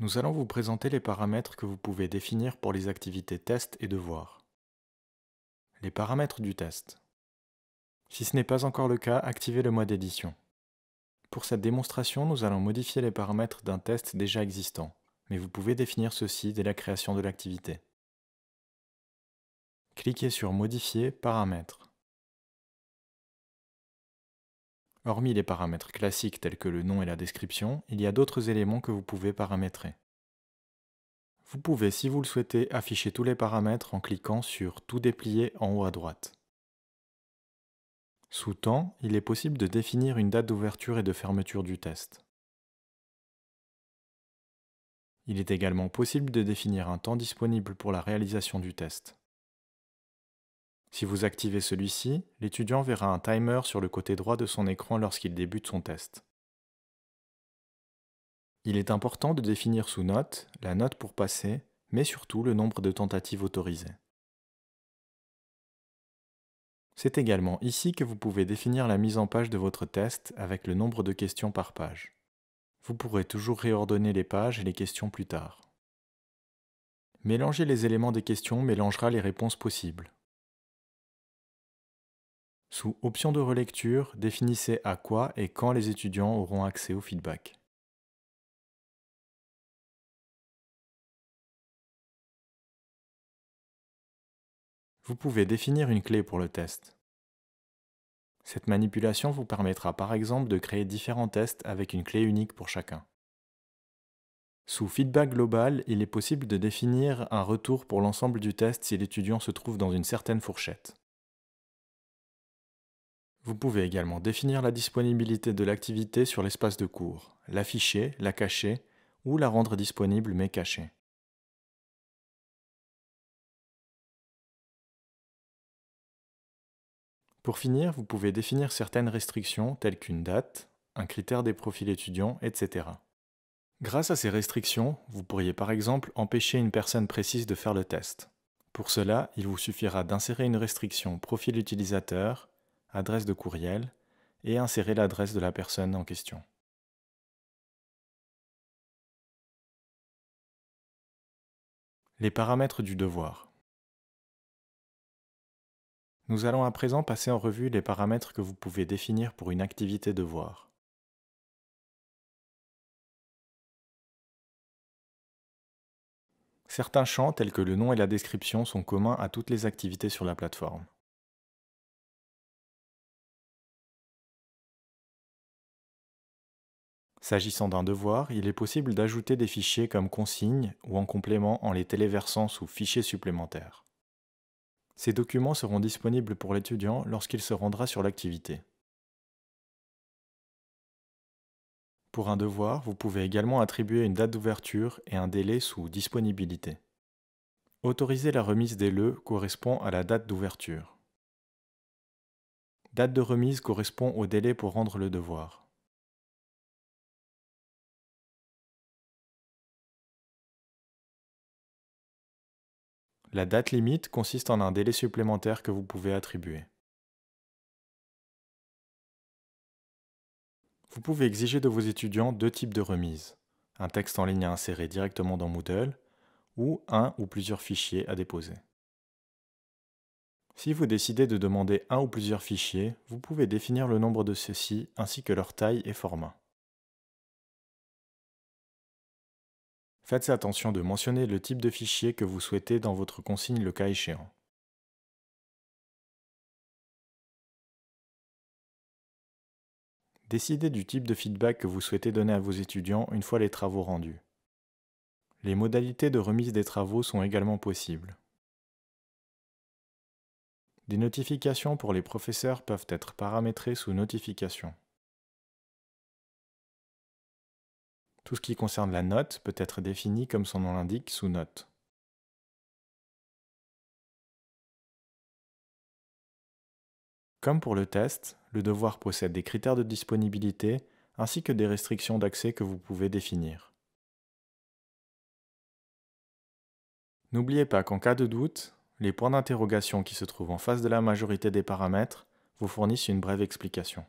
Nous allons vous présenter les paramètres que vous pouvez définir pour les activités test et Devoir. Les paramètres du test. Si ce n'est pas encore le cas, activez le mode édition. Pour cette démonstration, nous allons modifier les paramètres d'un test déjà existant, mais vous pouvez définir ceci dès la création de l'activité. Cliquez sur Modifier paramètres. Hormis les paramètres classiques tels que le nom et la description, il y a d'autres éléments que vous pouvez paramétrer. Vous pouvez, si vous le souhaitez, afficher tous les paramètres en cliquant sur Tout déplier en haut à droite. Sous Temps, il est possible de définir une date d'ouverture et de fermeture du test. Il est également possible de définir un temps disponible pour la réalisation du test. Si vous activez celui-ci, l'étudiant verra un timer sur le côté droit de son écran lorsqu'il débute son test. Il est important de définir sous note la note pour passer, mais surtout le nombre de tentatives autorisées. C'est également ici que vous pouvez définir la mise en page de votre test avec le nombre de questions par page. Vous pourrez toujours réordonner les pages et les questions plus tard. Mélanger les éléments des questions mélangera les réponses possibles. Sous option de relecture, définissez à quoi et quand les étudiants auront accès au feedback. Vous pouvez définir une clé pour le test. Cette manipulation vous permettra par exemple de créer différents tests avec une clé unique pour chacun. Sous feedback global, il est possible de définir un retour pour l'ensemble du test si l'étudiant se trouve dans une certaine fourchette. Vous pouvez également définir la disponibilité de l'activité sur l'espace de cours, l'afficher, la cacher ou la rendre disponible mais cachée. Pour finir, vous pouvez définir certaines restrictions telles qu'une date, un critère des profils étudiants, etc. Grâce à ces restrictions, vous pourriez par exemple empêcher une personne précise de faire le test. Pour cela, il vous suffira d'insérer une restriction profil utilisateur adresse de courriel et insérer l'adresse de la personne en question. Les paramètres du devoir. Nous allons à présent passer en revue les paramètres que vous pouvez définir pour une activité devoir. Certains champs tels que le nom et la description sont communs à toutes les activités sur la plateforme. S'agissant d'un devoir, il est possible d'ajouter des fichiers comme consignes ou en complément en les téléversant sous fichiers supplémentaires. Ces documents seront disponibles pour l'étudiant lorsqu'il se rendra sur l'activité. Pour un devoir, vous pouvez également attribuer une date d'ouverture et un délai sous disponibilité. Autoriser la remise des le correspond à la date d'ouverture. Date de remise correspond au délai pour rendre le devoir. La date limite consiste en un délai supplémentaire que vous pouvez attribuer. Vous pouvez exiger de vos étudiants deux types de remises, un texte en ligne à insérer directement dans Moodle ou un ou plusieurs fichiers à déposer. Si vous décidez de demander un ou plusieurs fichiers, vous pouvez définir le nombre de ceux-ci ainsi que leur taille et format. Faites attention de mentionner le type de fichier que vous souhaitez dans votre consigne le cas échéant. Décidez du type de feedback que vous souhaitez donner à vos étudiants une fois les travaux rendus. Les modalités de remise des travaux sont également possibles. Des notifications pour les professeurs peuvent être paramétrées sous Notification. Tout ce qui concerne la note peut être défini comme son nom l'indique sous note. Comme pour le test, le devoir possède des critères de disponibilité ainsi que des restrictions d'accès que vous pouvez définir. N'oubliez pas qu'en cas de doute, les points d'interrogation qui se trouvent en face de la majorité des paramètres vous fournissent une brève explication.